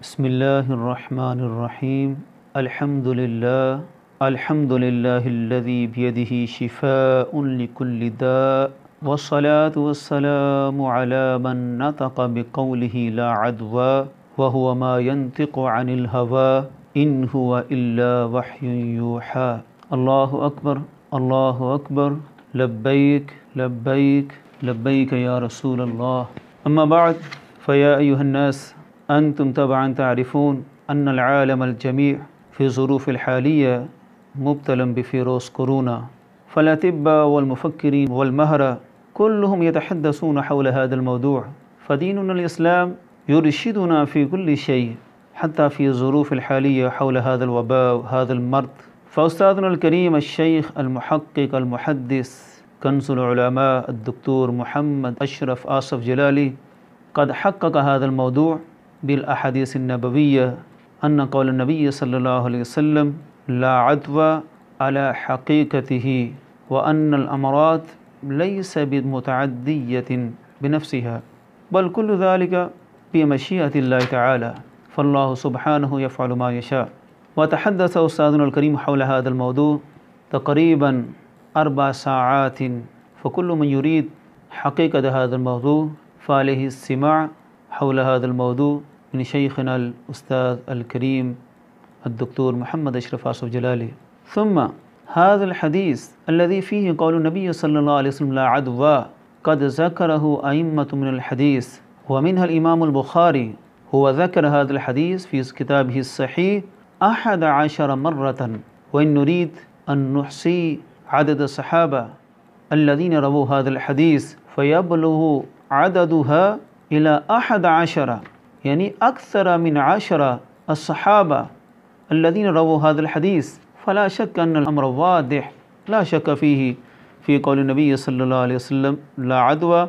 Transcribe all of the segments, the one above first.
بسم الله الرحمن الرحيم الحمد لله الحمد لله الذي بيده شفاء لكل داء والصلاة والسلام على من نطق بقوله لا عدوى وهو ما ينطق عن الهوى إن هو إلا وحي يوحى الله أكبر الله أكبر لبيك لبيك لبيك يا رسول الله أما بعد فيا أيها الناس أنتم طبعا تعرفون أن العالم الجميع في ظروف الحالية مبتلا بفيروس كورونا فالأطباء والمفكرين والمهرة كلهم يتحدثون حول هذا الموضوع فديننا الإسلام يرشدنا في كل شيء حتى في الظروف الحالية حول هذا الوباء هذا المرض فأستاذنا الكريم الشيخ المحقق المحدث كنز العلماء الدكتور محمد أشرف آصف جلالي قد حقق هذا الموضوع بالأحاديث النبوية أن قول النبي صلى الله عليه وسلم لا عدوى على حقيقته وأن الأمرات ليس بمتعدية بنفسها بل كل ذلك بمشيئة الله تعالى فالله سبحانه يفعل ما يشاء وتحدث أستاذنا الكريم حول هذا الموضوع تقريبا أربع ساعات فكل من يريد حقيقة هذا الموضوع فعليه السماع حول هذا الموضوع من شيخنا الأستاذ الكريم الدكتور محمد أشرف آصف جلالي ثم هذا الحديث الذي فيه قول النبي صلى الله عليه وسلم لا عدوى قد ذكره أئمة من الحديث ومنها الإمام البخاري هو ذكر هذا الحديث في كتابه الصحيح أحد عشر مرة وإن نريد أن نحصي عدد الصحابة الذين رووا هذا الحديث فيبلغ عددها إلى أحد عشر يعني أكثر من عشرة الصحابة الذين رووا هذا الحديث فلا شك أن الأمر واضح لا شك فيه في قول النبي صلى الله عليه وسلم لا عدوى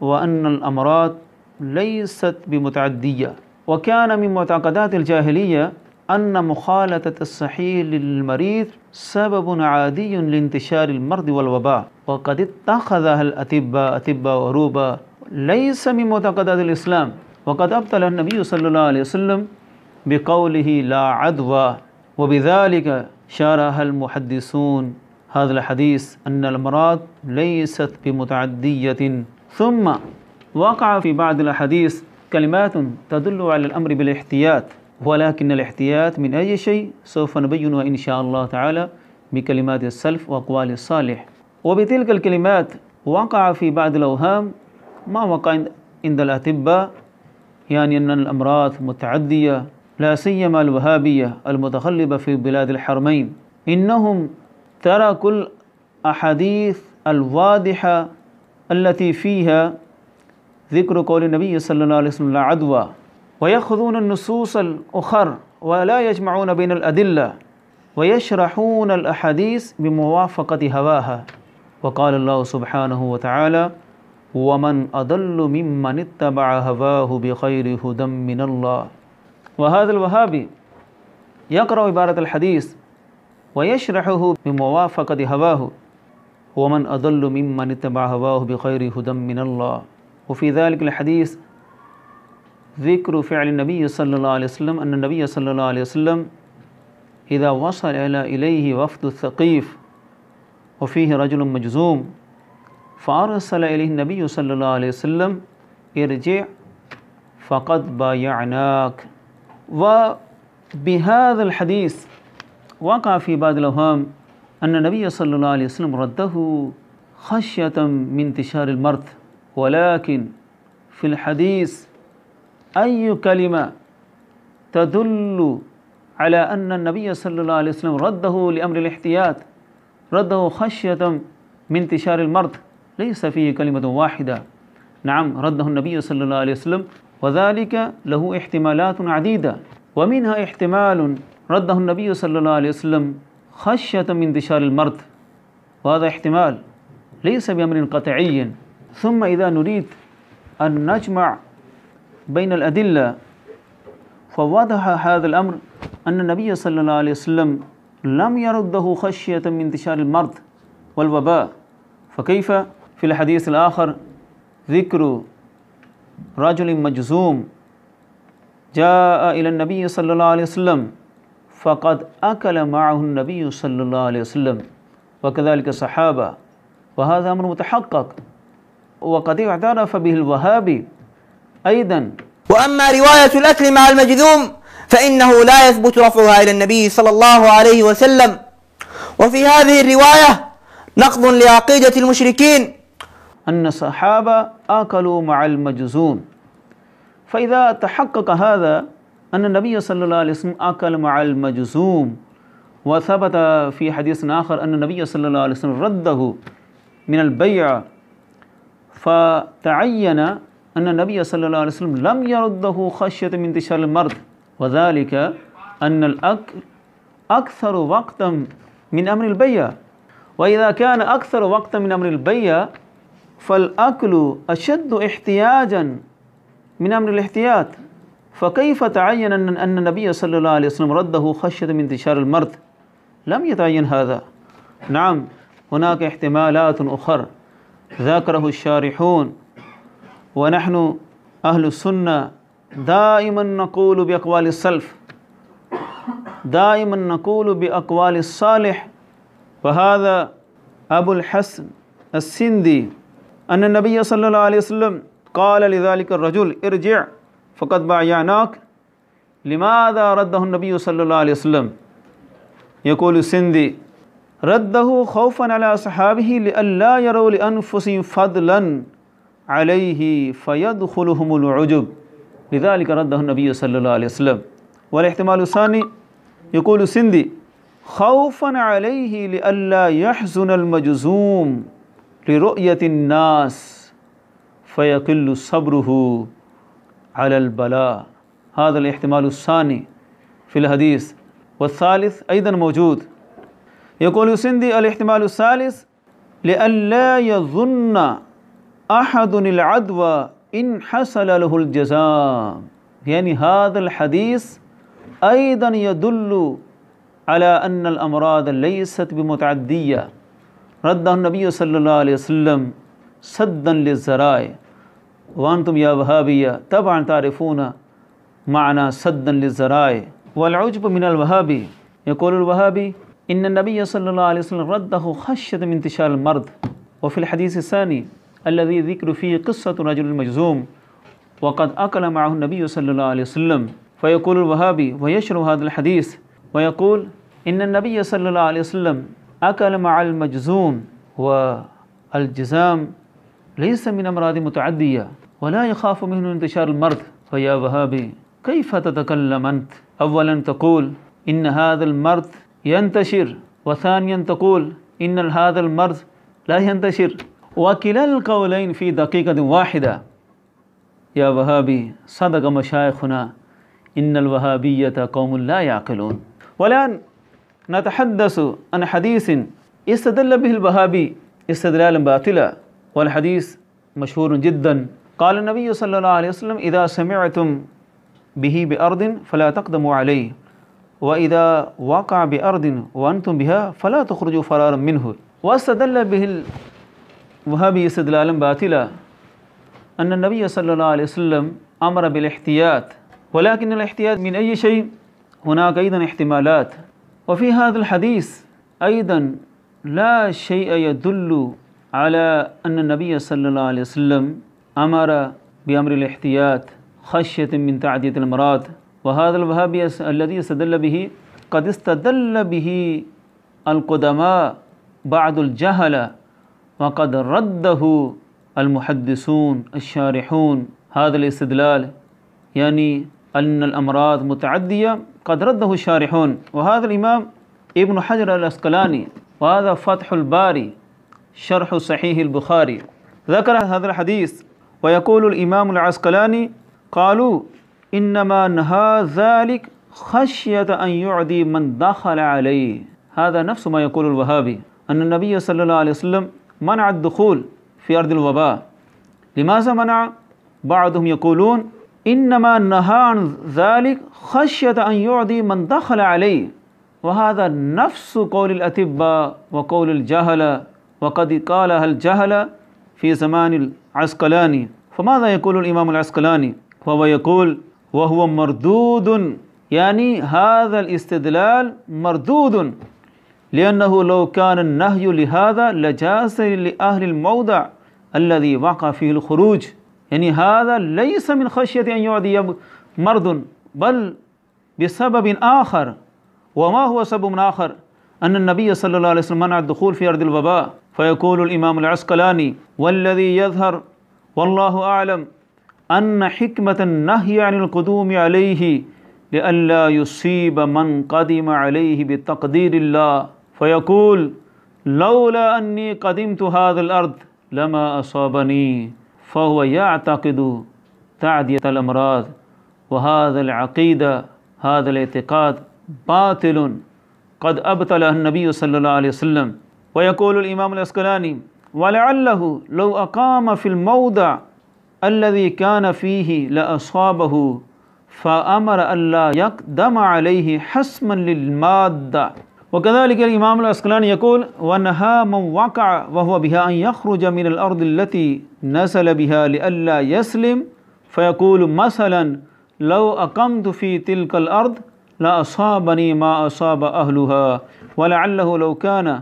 وأن الأمراض ليست بمتعدية وكان من معتقدات الجاهلية أن مخالطة الصحيح للمريض سبب عادي لانتشار المرض والوباء وقد اتخذها الأطباء أطباء وروبا ليس من معتقدات الإسلام وقد أبطل النبي صلى الله عليه وسلم بقوله لا عدوى وبذلك شارها المحدثون هذا الحديث أن المراد ليست بمتعدية ثم وقع في بعض الأحاديث كلمات تدل على الأمر بالاحتياط ولكن الاحتياط من أي شيء سوف نبينه إن شاء الله تعالى بكلمات السلف وأقوال الصالح وبتلك الكلمات وقع في بعض الأوهام ما وقع عند الأطباء يعني أن الأمراض متعدية لا سيما الوهابية المتخلبة في بلاد الحرمين إنهم تركوا الأحاديث الواضحة التي فيها ذكر قول النبي صلى الله عليه وسلم لا عدوى ويأخذون النصوص الأخر ولا يجمعون بين الأدلة ويشرحون الأحاديث بموافقة هواها وقال الله سبحانه وتعالى ومن أضل ممن اتبع هواه بخير هدى من الله وهذا الوهابي يقرأ عبارة الحديث ويشرحه بموافقة هواه ومن أضل ممن اتبع هواه بخير هدى من الله وفي ذلك الحديث ذكر فعل النبي صلى الله عليه وسلم أن النبي صلى الله عليه وسلم إذا وصل إلى إليه وفد الثقيف وفيه رجل مجزوم فأرسل إليه النبي صلى الله عليه وسلم ارجع فقد بايعناك وبهذا الحديث وقع في بعض الأوهام أن النبي صلى الله عليه وسلم رده خشية من انتشار المرض ولكن في الحديث أي كلمة تدل على أن النبي صلى الله عليه وسلم رده لأمر الاحتياط رده خشية من انتشار المرض ليس فيه كلمة واحدة نعم رده النبي صلى الله عليه وسلم وذلك له احتمالات عديدة ومنها احتمال رده النبي صلى الله عليه وسلم خشية من انتشار المرض وهذا احتمال ليس بأمر قطعي ثم إذا نريد أن نجمع بين الأدلة فوضح هذا الأمر أن النبي صلى الله عليه وسلم لم يرده خشية من انتشار المرض والوباء فكيف في الحديث الآخر ذكر رجل مجزوم جاء إلى النبي صلى الله عليه وسلم فقد أكل معه النبي صلى الله عليه وسلم وكذلك الصحابة وهذا أمر متحقق وقد اعترف به الوهابي أيضا وأما رواية الأكل مع المجذوم فإنه لا يثبت رفعها إلى النبي صلى الله عليه وسلم وفي هذه الرواية نقض لعقيدة المشركين أن الصحابة آكلوا مع المجزوم فإذا تحقق هذا أن النبي صلى الله عليه وسلم آكل مع المجزوم وثبت في حديث آخر أن النبي صلى الله عليه وسلم رده من البيع فتعين أن النبي صلى الله عليه وسلم لم يرده خشية من انتشار المرض وذلك أن الأكل أكثر وقتا من أمر البيع وإذا كان أكثر وقتا من أمر البيع فالأكل أشد احتياجا من أمر الاحتياط فكيف تعين أن النبي صلى الله عليه وسلم رده خشية من انتشار المرض لم يتعين هذا نعم هناك احتمالات أخرى ذكره الشارحون ونحن أهل السنة دائما نقول بأقوال السلف دائما نقول بأقوال الصالح وهذا أبو الحسن السندي ان نبی صلی اللہ علیہ وسلم قال لذلك الرجل ارجع فقد لماذا رده ردنبی صلی اللہ علیہ وسلم یقول صلى الله عليه وسلم والاحتمال الثاني يقول سندي خوفا عليه يحزن المجزوم لرؤية الناس فيقل صبره على البلاء هذا الاحتمال الثاني في الحديث والثالث أيضا موجود يقول سندي الاحتمال الثالث لئلا يظن أحد العدوى إن حصل له الجزاء يعني هذا الحديث أيضا يدل على أن الأمراض ليست بمتعدية رده النبي صلى الله عليه وسلم سدا للذرائع وانتم يا وهابية طبعا تعرفون معنى سدا للذرائع والعجب من الوهابي يقول الوهابي إن النبي صلى الله عليه وسلم رده خشية من انتشار المرض وفي الحديث الثاني الذي ذكر فيه قصة رجل مجزوم وقد أكل معه النبي صلى الله عليه وسلم فيقول الوهابي ويشرب هذا الحديث ويقول إن النبي صلى الله عليه وسلم أكل مع المجزوم والجزام ليس من أمراض متعدية ولا يخاف منه انتشار المرض فيا وهابي كيف تتكلم أنت أولا تقول إن هذا المرض ينتشر وثانيا تقول إن هذا المرض لا ينتشر وكلا القولين في دقيقة واحدة يا وهابي صدق مشايخنا إن الوهابية قوم لا يعقلون والآن نتحدث عن حديث استدل به البهابي استدلالا باطلا والحديث مشهور جدا قال النبي صلى الله عليه وسلم إذا سمعتم به بأرض فلا تقدموا عليه وإذا وقع بأرض وأنتم بها فلا تخرجوا فرارا منه واستدل به الوهابي استدلالا باطلا أن النبي صلى الله عليه وسلم أمر بالاحتياط ولكن الاحتياط من أي شيء هناك أيضا احتمالات وفي هذا الحديث أيضا لا شيء يدل على أن النبي صلى الله عليه وسلم أمر بأمر الاحتياط خشية من تعدية المراد وهذا الوهابي الذي استدل به قد استدل به القدماء بعض الجهلة وقد رده المحدثون الشارحون هذا الاستدلال يعني أن الأمراض متعدية قد رده الشارحون وهذا الإمام ابن حجر الأسقلاني وهذا فتح الباري شرح صحيح البخاري ذكر هذا الحديث ويقول الإمام العسقلاني قالوا إنما نهى ذلك خشية أن يعدي من دخل عليه هذا نفس ما يقول الوهابي أن النبي صلى الله عليه وسلم منع الدخول في أرض الوباء لماذا منع؟ بعضهم يقولون إنما نهى عن ذلك خشية أن يعدي من دخل عليه وهذا نفس قول الأتباء وقول الجهل وقد قالها الجهل في زمان العسقلاني فماذا يقول الإمام العسقلاني وهو يقول وهو مردود يعني هذا الاستدلال مردود لأنه لو كان النهي لهذا لجاز لأهل الموضع الذي وقع فيه الخروج يعني هذا ليس من خشية أن يعدي مرض بل بسبب آخر وما هو سبب آخر أن النبي صلى الله عليه وسلم منع الدخول في أرض الوباء فيقول الإمام العسقلاني والذي يظهر والله أعلم أن حكمة النهي عن القدوم عليه لئلا يصيب من قدم عليه بتقدير الله فيقول لولا أني قدمت هذا الأرض لما أصابني فہو یا تاقد تعدیت المراض و حاد العقیدہ حاد الاعتقاد باطل قد ابت النبی صلی اللہ علیہ وسلم و یقول الامام الاسقلانی ولعله لو اقام في الموضع الذي كان فيه لاصابه فامر الله يقدم عليه حسما للماده وكذلك الإمام الأسقلان يقول ونهى من وقع وهو بها أن يخرج من الأرض التي نسل بها لئلا يسلم فيقول مثلا لو أقمت في تلك الأرض لأصابني ما أصاب أهلها ولعله لو كان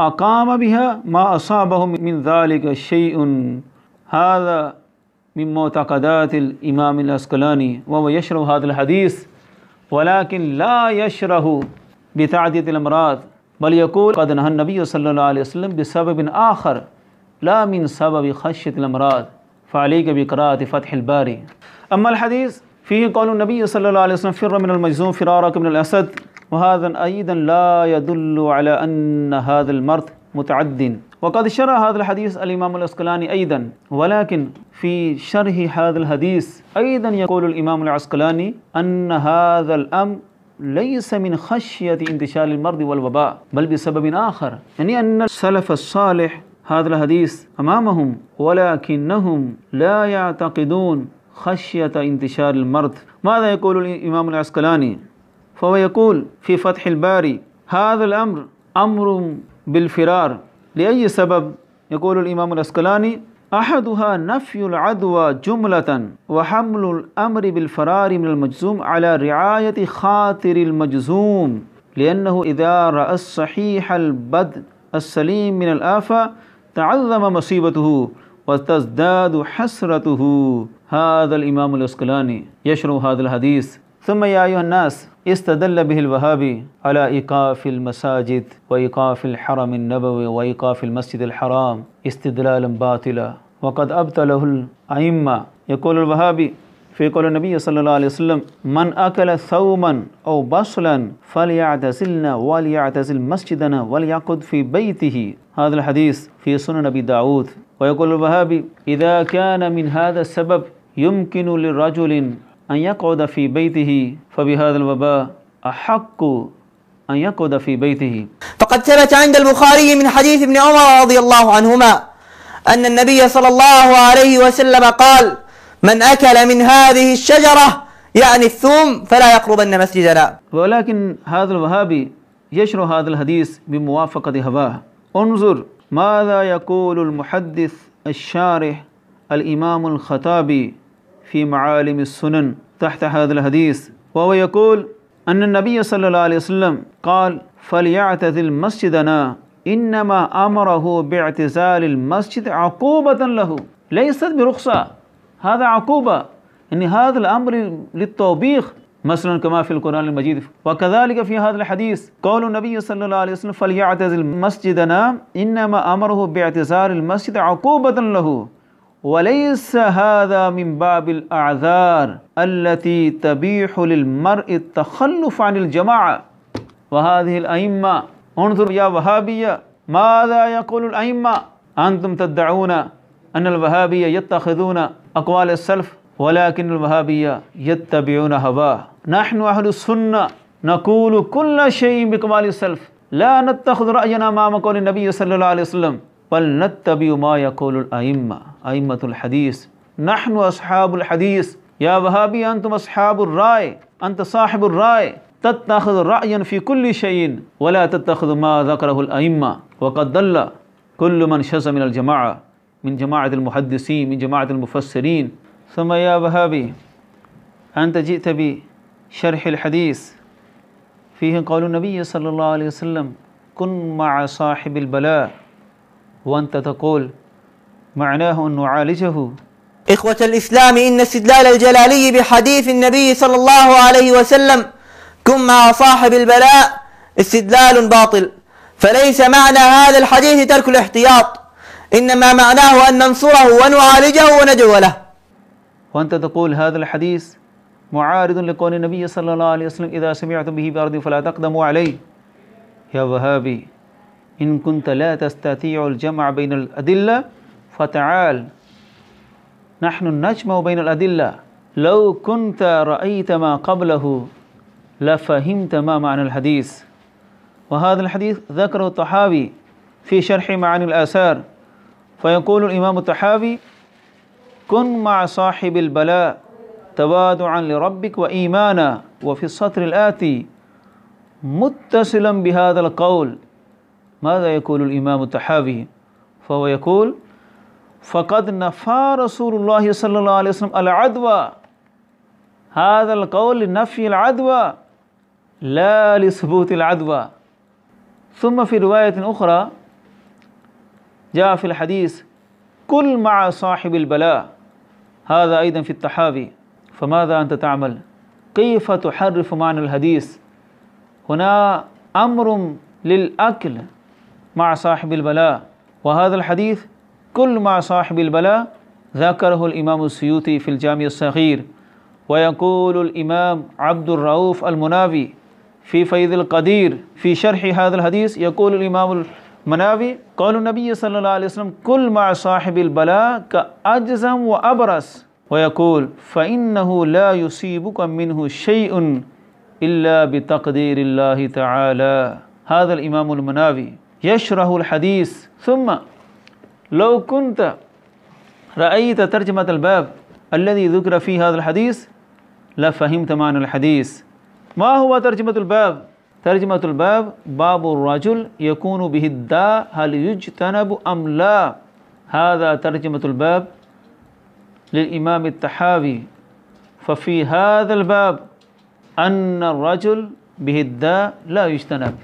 أقام بها ما أصابه من ذلك شيء هذا من معتقدات الإمام الأسقلاني وهو يشرح هذا الحديث ولكن لا يشرح بتعدية الأمراض بل يقول قد نهى النبي صلى الله عليه وسلم بسبب آخر لا من سبب خشية الأمراض فعليك بقراءة فتح الباري أما الحديث فيه قول النبي صلى الله عليه وسلم فر من المجزوم فرارك من الأسد وهذا أيضا لا يدل على أن هذا المرض متعد وقد شرع هذا الحديث الإمام العسقلاني أيضا ولكن في شرح هذا الحديث أيضا يقول الإمام العسقلاني أن هذا الأمر ليس من خشية انتشار المرض والوباء بل بسبب آخر يعني أن السلف الصالح هذا الحديث أمامهم ولكنهم لا يعتقدون خشية انتشار المرض ماذا يقول الإمام العسقلاني فهو يقول في فتح الباري هذا الأمر أمر بالفرار لأي سبب يقول الإمام العسقلاني احدها نفی العدوى جملتا وحمل الامر بالفرار من المجزوم على رعایت خاطر المجزوم لأنه اذا رأى الصحيح البد السلیم من الآفہ تعظم مصیبته وتزداد حسرته هذا الامام الاسقلاني يشرح هذا الحديث ثم يا ايها الناس استدل به الوهابي على إيقاف المساجد وإيقاف الحرم النبوي وإيقاف المسجد الحرام استدلالا باطلا وقد أبطله الأئمة يقول الوهابي في قول النبي صلى الله عليه وسلم من أكل ثوما أو بصلا فليعتزلنا وليعتزل مسجدنا وليقعد في بيته هذا الحديث في سنن أبي داود ويقول الوهابي إذا كان من هذا السبب يمكن لرجل أن يقعد في بيته فبهذا الوباء أحق أن يقعد في بيته فقد ثبت عند البخاري من حديث ابن عمر رضي الله عنهما أن النبي صلى الله عليه وسلم قال من أكل من هذه الشجرة يعني الثوم فلا يقربن مسجدنا ولكن هذا الوهابي يشرح هذا الحديث بموافقة هواه انظر ماذا يقول المحدث الشارح الإمام الخطابي في معالم السنن تحت هذا الحديث وهو يقول أن النبي صلى الله عليه وسلم قال فليعتزل مسجدنا إنما أمره باعتزال المسجد عقوبة له ليست برخصة هذا عقوبة إن هذا الأمر للتوبيخ مثلا كما في القرآن المجيد وكذلك في هذا الحديث قول النبي صلى الله عليه وسلم فليعتزل مسجدنا إنما أمره باعتزال المسجد عقوبة له وليس هذا من باب الأعذار التي تبيح للمرء التخلف عن الجماعة وهذه الأئمة انظر يا وهابية ماذا يقول الأئمة أنتم تدعون أن الوهابية يتخذون أقوال السلف ولكن الوهابية يتبعون هواه نحن أهل السنة نقول كل شيء بقوال السلف لا نتخذ رأينا ما مقول النبي صلى الله عليه وسلم فلنتبع ما يقول الأئمة أئمة الحديث نحن أصحاب الحديث يا وهابي أنتم أصحاب الرأي أنت صاحب الرأي تتخذ رأيا في كل شيء ولا تتخذ ما ذكره الأئمة وقد ضل كل من شذ من الجماعة من جماعة المحدثين من جماعة المفسرين ثم يا وهابي أنت جئت بشرح الحديث فيه قول النبي صلى الله عليه وسلم كن مع صاحب البلاء وأنت تقول معناه أن نعالجه إخوة الإسلام إن استدلال الجلالي بحديث النبي صلى الله عليه وسلم كن مع صاحب البلاء استدلال باطل فليس معنى هذا الحديث ترك الاحتياط إنما معناه أن ننصره ونعالجه وندعو له وأنت تقول هذا الحديث معارض لقول النبي صلى الله عليه وسلم إذا سمعتم به بأرض فلا تقدموا عليه يا وهابي إن كنت لا تستطيع الجمع بين الأدلة فتعال نحن نجمع بين الأدلة لو كنت رأيت ما قبله لفهمت ما معنى الحديث وهذا الحديث ذكره الطحاوي في شرح معاني الآثار فيقول الإمام الطحاوي كن مع صاحب البلاء تواضعا لربك وإيمانا وفي السطر الآتي متصلا بهذا القول ماذا يقول الإمام التحاوي فهو يقول فقد نفى رسول الله صلى الله عليه وسلم العدوى هذا القول لنفي العدوى لا لثبوت العدوى ثم في رواية أخرى جاء في الحديث كل مع صاحب البلاء هذا أيضا في التحاوي فماذا أنت تعمل كيف تحرف معنى الحديث هنا أمر للأكل مع صاحب البلاء وهذا الحديث كل مع صاحب البلاء ذكره الإمام السيوطي في الجامع الصغير ويقول الإمام عبد الرؤوف المنافي في فيض القدير في شرح هذا الحديث يقول الإمام المنافي قول النبي صلى الله عليه وسلم كل مع صاحب البلاء كأجزم وأبرس ويقول فإنه لا يصيبك منه شيء إلا بتقدير الله تعالى هذا الإمام المنافي يشرح الحديث ثم لو كنت رأيت ترجمة الباب الذي ذكر في هذا الحديث لفهمت معنى الحديث ما هو ترجمة الباب؟ ترجمة الباب باب الرجل يكون به الداء هل يجتنب أم لا هذا ترجمة الباب للإمام التحاوي ففي هذا الباب أن الرجل به الداء لا يجتنب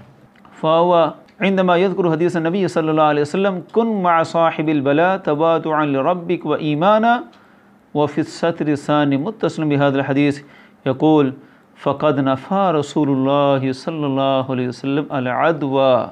فهو عندما يذكر حديث النبي صلى الله عليه وسلم كن مع صاحب البلاء تباتعا لربك وإيمانا وفي السطر الثاني متصل بهذا الحديث يقول فقد نفى رسول الله صلى الله عليه وسلم العدوى